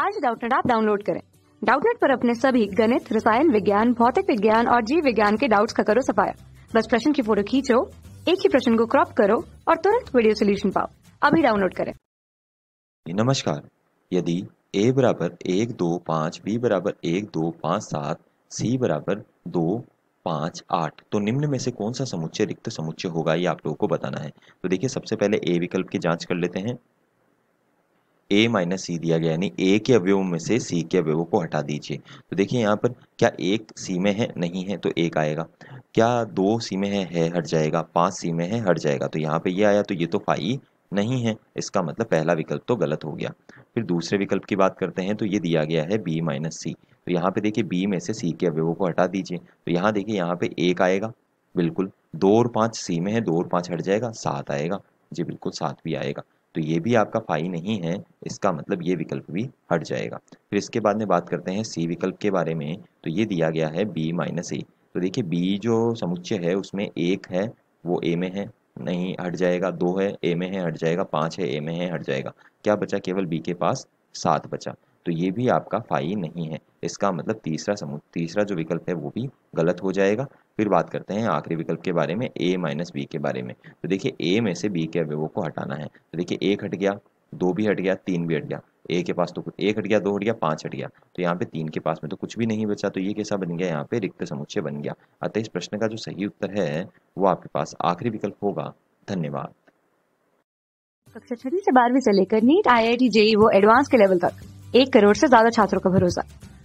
आज डाउटनेट आप डाउनलोड करें डाउटनेट पर अपने सभी गणित रसायन विज्ञान भौतिक विज्ञान और जीव विज्ञान के डाउट्स का करो सफाया बस प्रश्न की फोटो खींचो एक ही प्रश्न को क्रॉप करो और तुरंत वीडियो सोल्यूशन पाओ अभी डाउनलोड करें नमस्कार यदि ए बराबर एक दो पाँच बी बराबर एक दो पाँच सात सी बराबर दो पाँच आठ तो निम्न में से कौन सा समुच्चय रिक्त समुच्चय होगा ये आप लोगों को बताना है तो देखिए सबसे पहले ए विकल्प की जांच कर लेते हैं ए माइनस सी दिया गया यानी ए के अवयव में से सी के अवयवों को हटा दीजिए तो देखिए यहाँ पर क्या एक सी में है नहीं है तो एक आएगा क्या दो सी में है, है हट जाएगा पाँच सी में है हट जाएगा तो यहाँ पे ये आया तो ये तो फाई नहीं है इसका मतलब पहला विकल्प तो गलत हो गया फिर दूसरे विकल्प की बात करते हैं तो ये दिया गया है बी माइनस सी तो यहाँ पे देखिए बी में से सी के अवयवों को हटा दीजिए तो यहाँ देखिए यहाँ पे एक आएगा बिल्कुल दो और पाँच सी में है दो और पाँच हट जाएगा सात आएगा जी बिल्कुल सात भी आएगा तो ये भी आपका फाई नहीं है इसका मतलब ये विकल्प भी हट जाएगा फिर इसके बाद में बात करते हैं सी विकल्प के बारे में तो ये दिया गया है बी माइनस ए तो देखिए बी जो समुच्चय है उसमें एक है वो ए में है नहीं हट जाएगा दो है ए में है हट जाएगा पाँच है ए में है हट जाएगा क्या बचा केवल बी के पास सात बचा तो ये भी आपका फाई नहीं है इसका मतलब तीसरा समूह तीसरा जो विकल्प है वो भी गलत हो जाएगा फिर बात करते हैं आखिरी विकल्प के बारे में ए माइनस बी के बारे में तो देखिए ए में से बी के अवयवों को हटाना है तो देखिए एक हट गया दो भी हट गया तीन भी हट गया ए के पास तो एक हट गया दो हट गया पांच हट गया तो यहाँ पे तीन के पास में तो कुछ भी नहीं बचा तो ये कैसा बन गया यहाँ पे रिक्त समुच्चय बन गया अतः इस प्रश्न का जो सही उत्तर है वो आपके पास आखिरी विकल्प होगा धन्यवाद कक्षा छठी से बारहवीं से लेकर NEET I I T JEE वो एडवांस के लेवल तक एक करोड़ से ज्यादा छात्रों का भरोसा